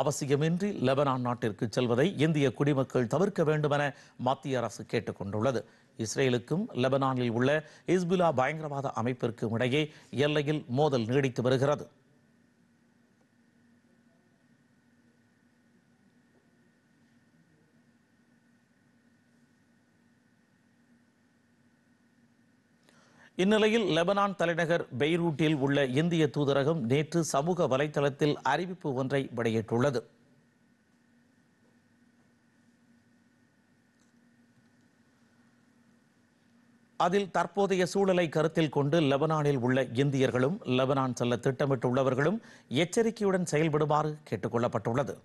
அவசியமின்றி Lebanon நாட்டிற்கு செல்வதை இந்திய குடிமக்கள் தவிர்க்க வேண்டுமென மத்திய அரசு கேட்டுக் கொண்டுள்ளது இஸ்ரேலுக்கும் லெபனானில் உள்ள இஸ்புலா பயங்கரவாத அமைப்பிற்கும் இடையே எல்லையில் மோதல் நீடித்து வருகிறது இந்நிலையில் லெபனான் தலைநகர் பெய்ரூட்டில் உள்ள இந்திய தூதரகம் நேற்று சமூக வலைதளத்தில் அறிவிப்பு ஒன்றை வெளியிட்டுள்ளது அதில் தற்போதைய சூழலை கருத்தில் கொண்டு லெபனானில் உள்ள இந்தியர்களும் லெபனான் செல்ல திட்டமிட்டுள்ளவர்களும் எச்சரிக்கையுடன் செயல்படுமாறு கேட்டுக்கொள்ளப்பட்டுள்ளது